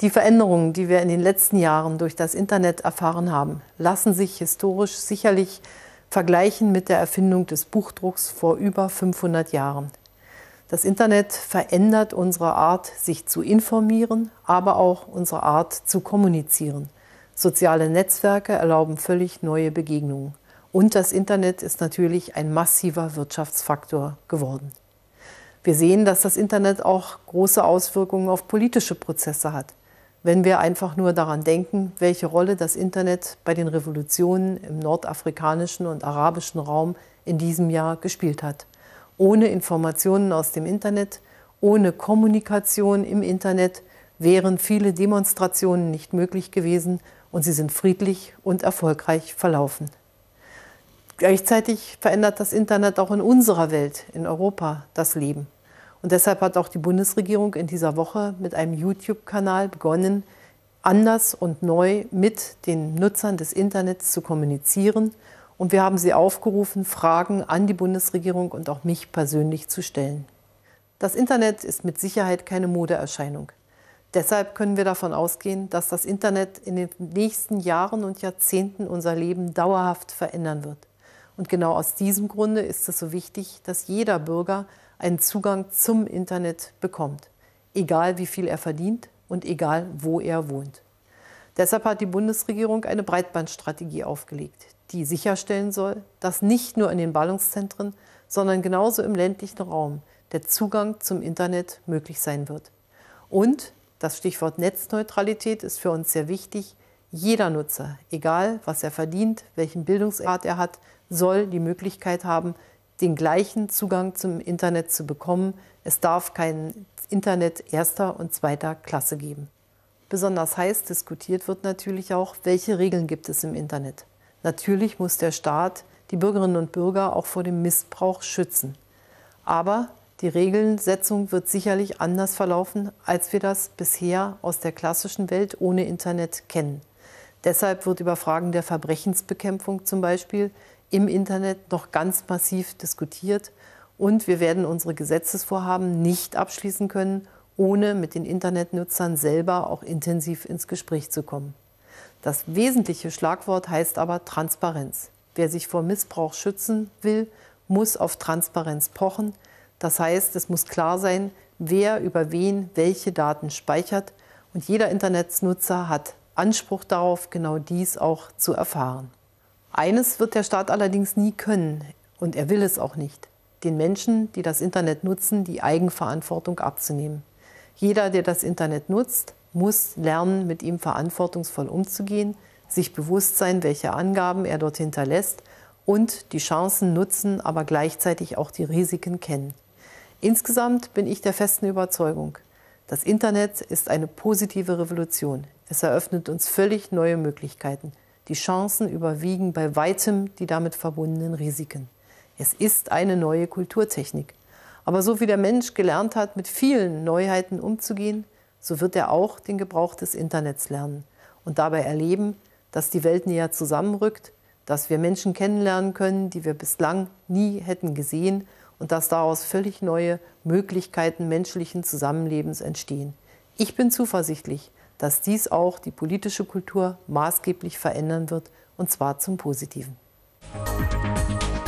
Die Veränderungen, die wir in den letzten Jahren durch das Internet erfahren haben, lassen sich historisch sicherlich vergleichen mit der Erfindung des Buchdrucks vor über 500 Jahren. Das Internet verändert unsere Art, sich zu informieren, aber auch unsere Art zu kommunizieren. Soziale Netzwerke erlauben völlig neue Begegnungen. Und das Internet ist natürlich ein massiver Wirtschaftsfaktor geworden. Wir sehen, dass das Internet auch große Auswirkungen auf politische Prozesse hat wenn wir einfach nur daran denken, welche Rolle das Internet bei den Revolutionen im nordafrikanischen und arabischen Raum in diesem Jahr gespielt hat. Ohne Informationen aus dem Internet, ohne Kommunikation im Internet wären viele Demonstrationen nicht möglich gewesen und sie sind friedlich und erfolgreich verlaufen. Gleichzeitig verändert das Internet auch in unserer Welt, in Europa, das Leben. Und deshalb hat auch die Bundesregierung in dieser Woche mit einem YouTube-Kanal begonnen, anders und neu mit den Nutzern des Internets zu kommunizieren. Und wir haben sie aufgerufen, Fragen an die Bundesregierung und auch mich persönlich zu stellen. Das Internet ist mit Sicherheit keine Modeerscheinung. Deshalb können wir davon ausgehen, dass das Internet in den nächsten Jahren und Jahrzehnten unser Leben dauerhaft verändern wird. Und genau aus diesem Grunde ist es so wichtig, dass jeder Bürger einen Zugang zum Internet bekommt, egal wie viel er verdient und egal wo er wohnt. Deshalb hat die Bundesregierung eine Breitbandstrategie aufgelegt, die sicherstellen soll, dass nicht nur in den Ballungszentren, sondern genauso im ländlichen Raum der Zugang zum Internet möglich sein wird. Und das Stichwort Netzneutralität ist für uns sehr wichtig. Jeder Nutzer, egal was er verdient, welchen Bildungsgrad er hat, soll die Möglichkeit haben, den gleichen Zugang zum Internet zu bekommen. Es darf kein Internet erster und zweiter Klasse geben. Besonders heiß diskutiert wird natürlich auch, welche Regeln gibt es im Internet. Natürlich muss der Staat die Bürgerinnen und Bürger auch vor dem Missbrauch schützen. Aber die Regelsetzung wird sicherlich anders verlaufen, als wir das bisher aus der klassischen Welt ohne Internet kennen. Deshalb wird über Fragen der Verbrechensbekämpfung zum Beispiel im Internet noch ganz massiv diskutiert. Und wir werden unsere Gesetzesvorhaben nicht abschließen können, ohne mit den Internetnutzern selber auch intensiv ins Gespräch zu kommen. Das wesentliche Schlagwort heißt aber Transparenz. Wer sich vor Missbrauch schützen will, muss auf Transparenz pochen. Das heißt, es muss klar sein, wer über wen welche Daten speichert. Und jeder Internetnutzer hat Anspruch darauf, genau dies auch zu erfahren. Eines wird der Staat allerdings nie können, und er will es auch nicht, den Menschen, die das Internet nutzen, die Eigenverantwortung abzunehmen. Jeder, der das Internet nutzt, muss lernen, mit ihm verantwortungsvoll umzugehen, sich bewusst sein, welche Angaben er dort hinterlässt und die Chancen nutzen, aber gleichzeitig auch die Risiken kennen. Insgesamt bin ich der festen Überzeugung, das Internet ist eine positive Revolution. Es eröffnet uns völlig neue Möglichkeiten. Die Chancen überwiegen bei weitem die damit verbundenen Risiken. Es ist eine neue Kulturtechnik. Aber so wie der Mensch gelernt hat, mit vielen Neuheiten umzugehen, so wird er auch den Gebrauch des Internets lernen und dabei erleben, dass die Welt näher zusammenrückt, dass wir Menschen kennenlernen können, die wir bislang nie hätten gesehen und dass daraus völlig neue Möglichkeiten menschlichen Zusammenlebens entstehen. Ich bin zuversichtlich, dass dies auch die politische Kultur maßgeblich verändern wird, und zwar zum Positiven. Musik